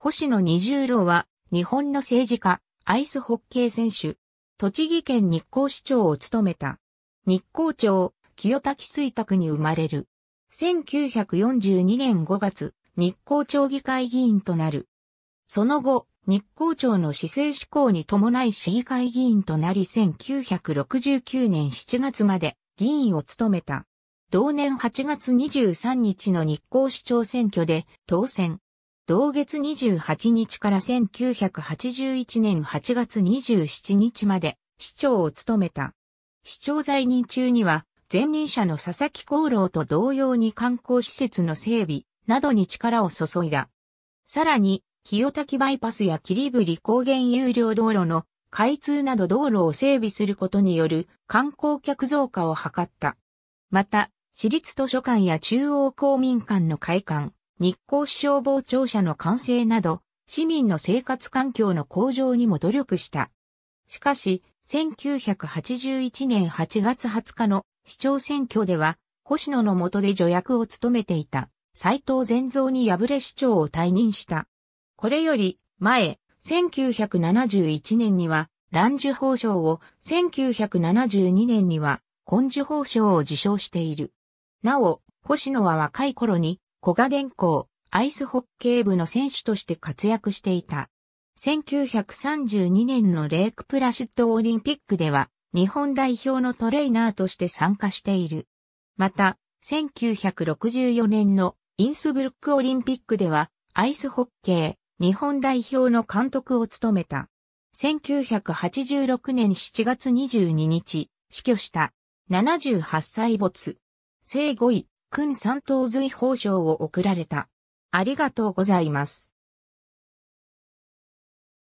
星野二十郎は、日本の政治家、アイスホッケー選手、栃木県日光市長を務めた。日光町、清滝水卓に生まれる。1942年5月、日光町議会議員となる。その後、日光町の市政施行に伴い市議会議員となり1969年7月まで議員を務めた。同年8月23日の日光市長選挙で当選。同月28日から1981年8月27日まで市長を務めた。市長在任中には前任者の佐々木功労と同様に観光施設の整備などに力を注いだ。さらに、清滝バイパスや霧降高原有料道路の開通など道路を整備することによる観光客増加を図った。また、市立図書館や中央公民館の開館、日光市消防庁舎の完成など、市民の生活環境の向上にも努力した。しかし、1981年8月20日の市長選挙では、星野の下で助役を務めていた斎藤善造に敗れ市長を退任した。これより前、1971年には、乱受法賞を、1972年には、根受法賞を受賞している。なお、星野は若い頃に、古賀電工、アイスホッケー部の選手として活躍していた。1932年のレークプラシッドオリンピックでは日本代表のトレーナーとして参加している。また、1964年のインスブルックオリンピックではアイスホッケー日本代表の監督を務めた。1986年7月22日、死去した。78歳没。生後位、君三等随法賞を贈られた。ありがとうございます。